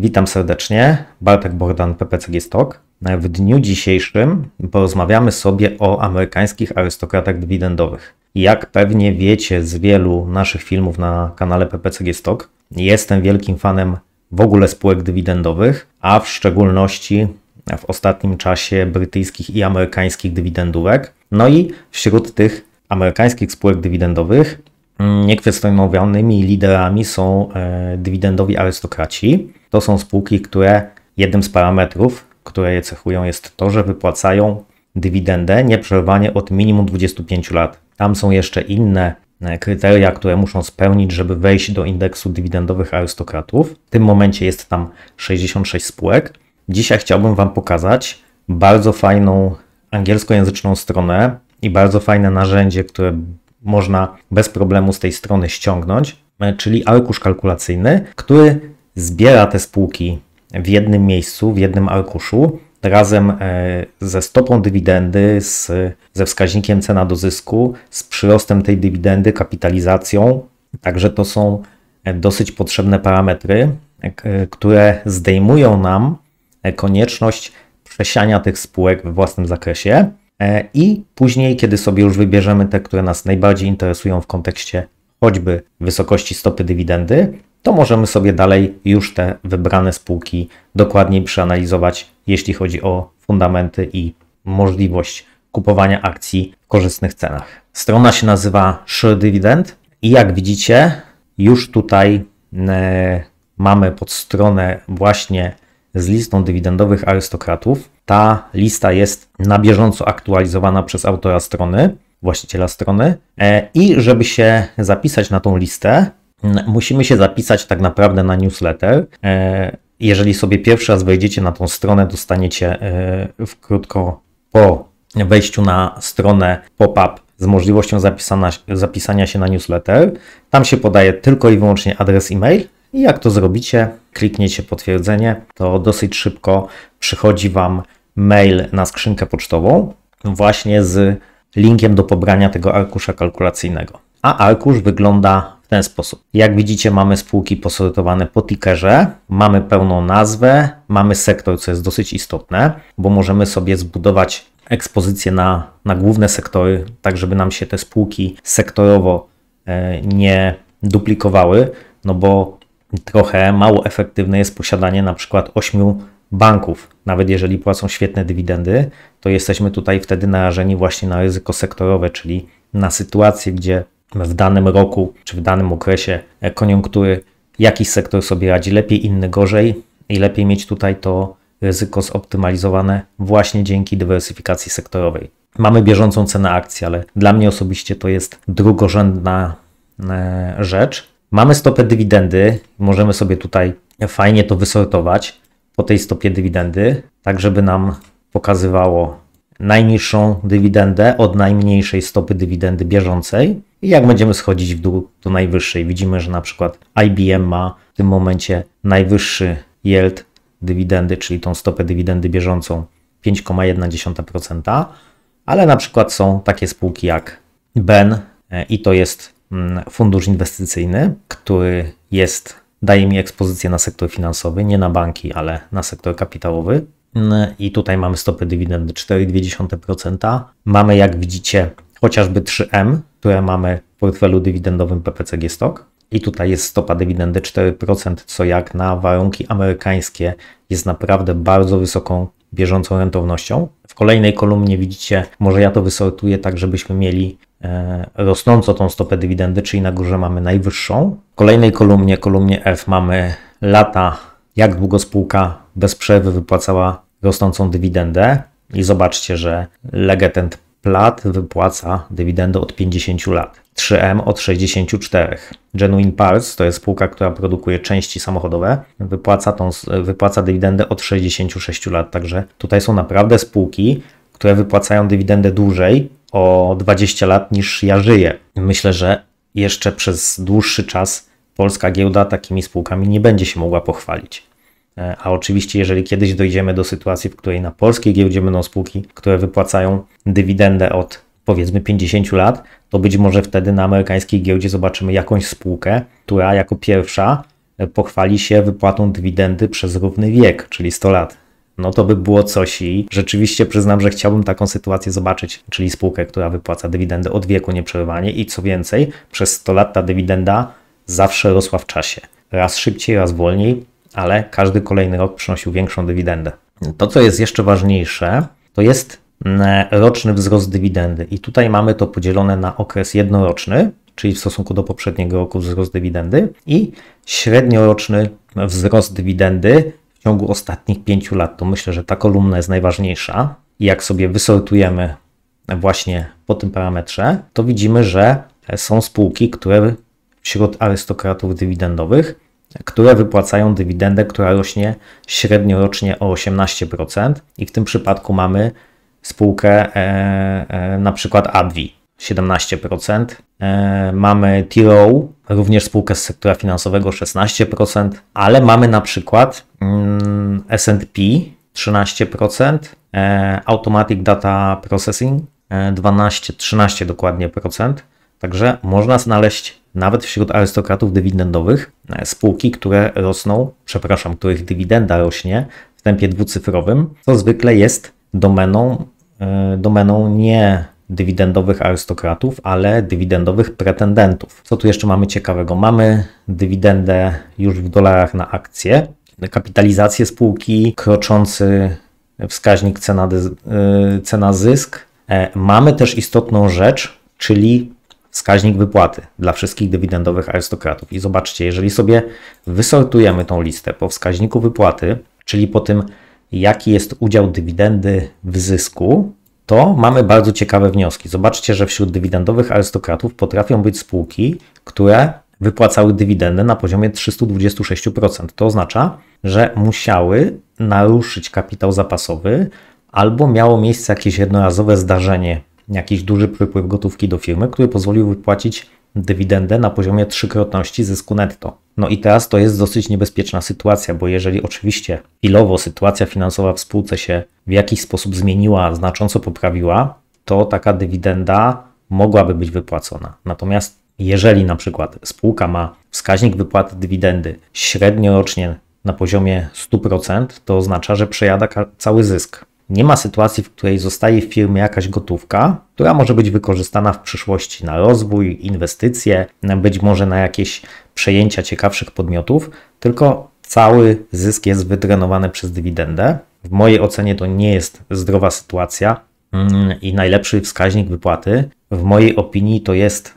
Witam serdecznie, Bartek Bordan, PPCG Stock. W dniu dzisiejszym porozmawiamy sobie o amerykańskich arystokratach dywidendowych. Jak pewnie wiecie z wielu naszych filmów na kanale PPCG Stock, jestem wielkim fanem w ogóle spółek dywidendowych, a w szczególności w ostatnim czasie brytyjskich i amerykańskich dywidendówek. No i wśród tych amerykańskich spółek dywidendowych Niekwestionowanymi liderami są e, dywidendowi arystokraci. To są spółki, które jednym z parametrów, które je cechują, jest to, że wypłacają dywidendę nieprzerwanie od minimum 25 lat. Tam są jeszcze inne e, kryteria, które muszą spełnić, żeby wejść do indeksu dywidendowych arystokratów. W tym momencie jest tam 66 spółek. Dzisiaj chciałbym Wam pokazać bardzo fajną angielskojęzyczną stronę i bardzo fajne narzędzie, które można bez problemu z tej strony ściągnąć, e, czyli arkusz kalkulacyjny, który zbiera te spółki w jednym miejscu, w jednym arkuszu, razem e, ze stopą dywidendy, z, ze wskaźnikiem cena do zysku, z przyrostem tej dywidendy, kapitalizacją. Także to są e, dosyć potrzebne parametry, które zdejmują nam konieczność przesiania tych spółek we własnym zakresie E, I później, kiedy sobie już wybierzemy te, które nas najbardziej interesują w kontekście choćby wysokości stopy dywidendy, to możemy sobie dalej już te wybrane spółki dokładniej przeanalizować, jeśli chodzi o fundamenty i możliwość kupowania akcji w korzystnych cenach. Strona się nazywa Share Dividend i jak widzicie, już tutaj e, mamy pod stronę właśnie z listą dywidendowych arystokratów. Ta lista jest na bieżąco aktualizowana przez autora strony, właściciela strony. E, I żeby się zapisać na tą listę, musimy się zapisać tak naprawdę na newsletter. E, jeżeli sobie pierwszy raz wejdziecie na tą stronę, dostaniecie e, wkrótko po wejściu na stronę pop-up z możliwością zapisania się na newsletter. Tam się podaje tylko i wyłącznie adres e-mail. I jak to zrobicie, klikniecie potwierdzenie, to dosyć szybko przychodzi Wam mail na skrzynkę pocztową właśnie z linkiem do pobrania tego arkusza kalkulacyjnego. A arkusz wygląda w ten sposób. Jak widzicie, mamy spółki posortowane po tickerze, mamy pełną nazwę, mamy sektor, co jest dosyć istotne, bo możemy sobie zbudować ekspozycję na, na główne sektory, tak żeby nam się te spółki sektorowo e, nie duplikowały, no bo trochę mało efektywne jest posiadanie na przykład ośmiu banków, nawet jeżeli płacą świetne dywidendy, to jesteśmy tutaj wtedy narażeni właśnie na ryzyko sektorowe, czyli na sytuację, gdzie w danym roku czy w danym okresie koniunktury jakiś sektor sobie radzi lepiej, inny gorzej i lepiej mieć tutaj to ryzyko zoptymalizowane właśnie dzięki dywersyfikacji sektorowej. Mamy bieżącą cenę akcji, ale dla mnie osobiście to jest drugorzędna e, rzecz. Mamy stopę dywidendy, możemy sobie tutaj fajnie to wysortować po tej stopie dywidendy, tak żeby nam pokazywało najniższą dywidendę od najmniejszej stopy dywidendy bieżącej i jak będziemy schodzić w dół do najwyższej. Widzimy, że na przykład IBM ma w tym momencie najwyższy yield dywidendy, czyli tą stopę dywidendy bieżącą 5,1%, ale na przykład są takie spółki jak Ben e, i to jest mm, fundusz inwestycyjny, który jest daje mi ekspozycję na sektor finansowy, nie na banki, ale na sektor kapitałowy. Mm, I tutaj mamy stopy dywidendy 4,2%. Mamy, jak widzicie, chociażby 3M, które mamy w portfelu dywidendowym PPCG Stock. I tutaj jest stopa dywidendy 4%, co jak na warunki amerykańskie jest naprawdę bardzo wysoką bieżącą rentownością. W kolejnej kolumnie widzicie, może ja to wysortuję tak, żebyśmy mieli e, rosnącą tą stopę dywidendy, czyli na górze mamy najwyższą. W kolejnej kolumnie, kolumnie F, mamy lata, jak długo spółka bez przerwy wypłacała rosnącą dywidendę. I zobaczcie, że Legetent Plat wypłaca dywidendę od 50 lat, 3M od 64. Genuine Parts to jest spółka, która produkuje części samochodowe, wypłaca, tą, wypłaca dywidendę od 66 lat. Także tutaj są naprawdę spółki, które wypłacają dywidendę dłużej o 20 lat niż ja żyję. Myślę, że jeszcze przez dłuższy czas polska giełda takimi spółkami nie będzie się mogła pochwalić. E, a oczywiście, jeżeli kiedyś dojdziemy do sytuacji, w której na polskiej giełdzie będą spółki, które wypłacają dywidendę od powiedzmy 50 lat, to być może wtedy na amerykańskiej giełdzie zobaczymy jakąś spółkę, która jako pierwsza e, pochwali się wypłatą dywidendy przez równy wiek, czyli 100 lat. No to by było coś i rzeczywiście przyznam, że chciałbym taką sytuację zobaczyć, czyli spółkę, która wypłaca dywidendę od wieku nieprzerwanie i co więcej, przez 100 lat ta dywidenda zawsze rosła w czasie. Raz szybciej, raz wolniej, ale każdy kolejny rok przynosił większą dywidendę. To, co jest jeszcze ważniejsze, to jest mm, roczny wzrost dywidendy. I tutaj mamy to podzielone na okres jednoroczny, czyli w stosunku do poprzedniego roku wzrost dywidendy i średnioroczny wzrost dywidendy w ciągu ostatnich pięciu lat. To myślę, że ta kolumna jest najważniejsza. I jak sobie wysortujemy właśnie po tym parametrze, to widzimy, że są spółki, które wśród arystokratów dywidendowych które wypłacają dywidendę, która rośnie średnio rocznie o 18% i w tym przypadku mamy spółkę e, e, na przykład AbbVie 17%, e, mamy Tiro, również spółkę z sektora finansowego 16%, ale mamy na przykład mm, S&P 13%, e, Automatic Data Processing 12-13 e, dokładnie procent, także można znaleźć nawet wśród arystokratów dywidendowych e, spółki, które rosną, przepraszam, których dywidenda rośnie w tempie dwucyfrowym, co zwykle jest domeną, e, domeną nie dywidendowych arystokratów, ale dywidendowych pretendentów. Co tu jeszcze mamy ciekawego? Mamy dywidendę już w dolarach na akcję, kapitalizację spółki, kroczący wskaźnik cena, e, cena zysk. Mamy też istotną rzecz, czyli wskaźnik wypłaty dla wszystkich dywidendowych arystokratów. I zobaczcie, jeżeli sobie wysortujemy tą listę po wskaźniku wypłaty, czyli po tym, jaki jest udział dywidendy w zysku, to mamy bardzo ciekawe wnioski. Zobaczcie, że wśród dywidendowych arystokratów potrafią być spółki, które wypłacały dywidendę na poziomie 326%. To oznacza, że musiały naruszyć kapitał zapasowy albo miało miejsce jakieś jednorazowe zdarzenie jakiś duży przypływ gotówki do firmy, który pozwolił wypłacić dywidendę na poziomie trzykrotności zysku netto. No i teraz to jest dosyć niebezpieczna sytuacja, bo jeżeli oczywiście chwilowo sytuacja finansowa w spółce się w jakiś sposób zmieniła, znacząco poprawiła, to taka dywidenda mogłaby być wypłacona. Natomiast jeżeli na przykład spółka ma wskaźnik wypłaty dywidendy średniorocznie na poziomie 100%, to oznacza, że przejada cały zysk nie ma sytuacji, w której zostaje w firmie jakaś gotówka, która może być wykorzystana w przyszłości na rozwój, inwestycje, być może na jakieś przejęcia ciekawszych podmiotów, tylko cały zysk jest wydrenowany przez dywidendę. W mojej ocenie to nie jest zdrowa sytuacja mm, i najlepszy wskaźnik wypłaty, w mojej opinii, to jest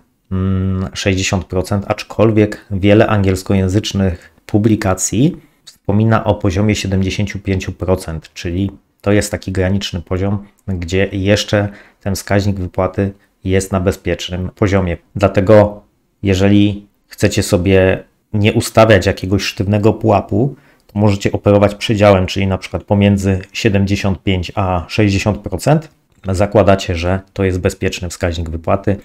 60%, mm, aczkolwiek wiele angielskojęzycznych publikacji wspomina o poziomie 75%, czyli to jest taki graniczny poziom, gdzie jeszcze ten wskaźnik wypłaty jest na bezpiecznym poziomie. Dlatego, jeżeli chcecie sobie nie ustawiać jakiegoś sztywnego pułapu, to możecie operować przedziałem, czyli na przykład pomiędzy 75 a 60%. Zakładacie, że to jest bezpieczny wskaźnik wypłaty.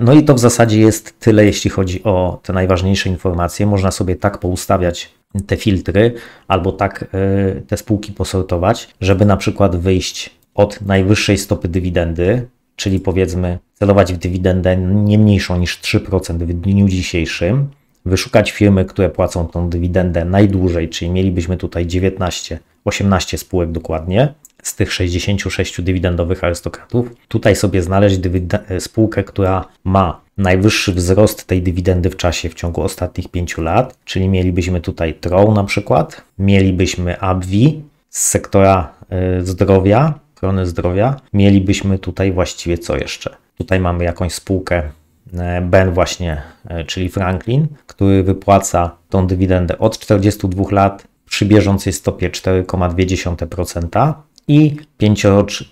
No i to w zasadzie jest tyle, jeśli chodzi o te najważniejsze informacje. Można sobie tak poustawiać te filtry albo tak e, te spółki posortować, żeby na przykład wyjść od najwyższej stopy dywidendy, czyli powiedzmy celować w dywidendę nie mniejszą niż 3% w dniu dzisiejszym, wyszukać firmy, które płacą tą dywidendę najdłużej, czyli mielibyśmy tutaj 19, 18 spółek dokładnie z tych 66 dywidendowych arystokratów. Tutaj sobie znaleźć e, spółkę, która ma najwyższy wzrost tej dywidendy w czasie w ciągu ostatnich 5 lat, czyli mielibyśmy tutaj Tron na przykład, mielibyśmy ABWI z sektora y, zdrowia, ochrony zdrowia, mielibyśmy tutaj właściwie co jeszcze? Tutaj mamy jakąś spółkę y, Ben właśnie, y, czyli Franklin, który wypłaca tą dywidendę od 42 lat przy bieżącej stopie 4,2% i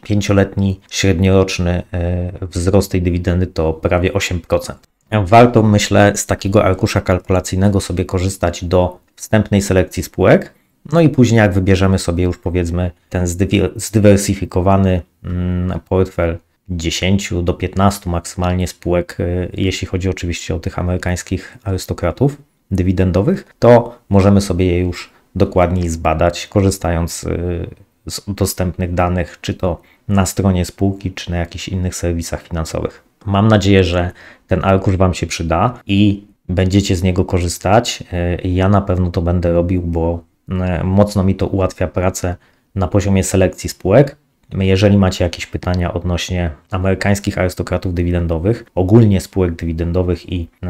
pięcioletni średnioroczny e, wzrost tej dywidendy to prawie 8%. Warto, myślę, z takiego arkusza kalkulacyjnego sobie korzystać do wstępnej selekcji spółek. No i później, jak wybierzemy sobie już powiedzmy ten zdywersyfikowany mm, portfel 10 do 15 maksymalnie spółek, e, jeśli chodzi oczywiście o tych amerykańskich arystokratów dywidendowych, to możemy sobie je już dokładniej zbadać, korzystając e, z dostępnych danych, czy to na stronie spółki, czy na jakichś innych serwisach finansowych. Mam nadzieję, że ten arkusz Wam się przyda i będziecie z niego korzystać. Y, ja na pewno to będę robił, bo y, mocno mi to ułatwia pracę na poziomie selekcji spółek. Jeżeli macie jakieś pytania odnośnie amerykańskich arystokratów dywidendowych, ogólnie spółek dywidendowych i y,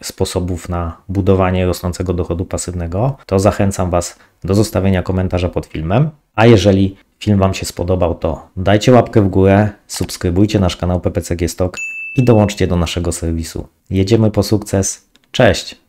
sposobów na budowanie rosnącego dochodu pasywnego, to zachęcam Was do zostawienia komentarza pod filmem. A jeżeli film Wam się spodobał, to dajcie łapkę w górę, subskrybujcie nasz kanał PPCG Stock i dołączcie do naszego serwisu. Jedziemy po sukces. Cześć!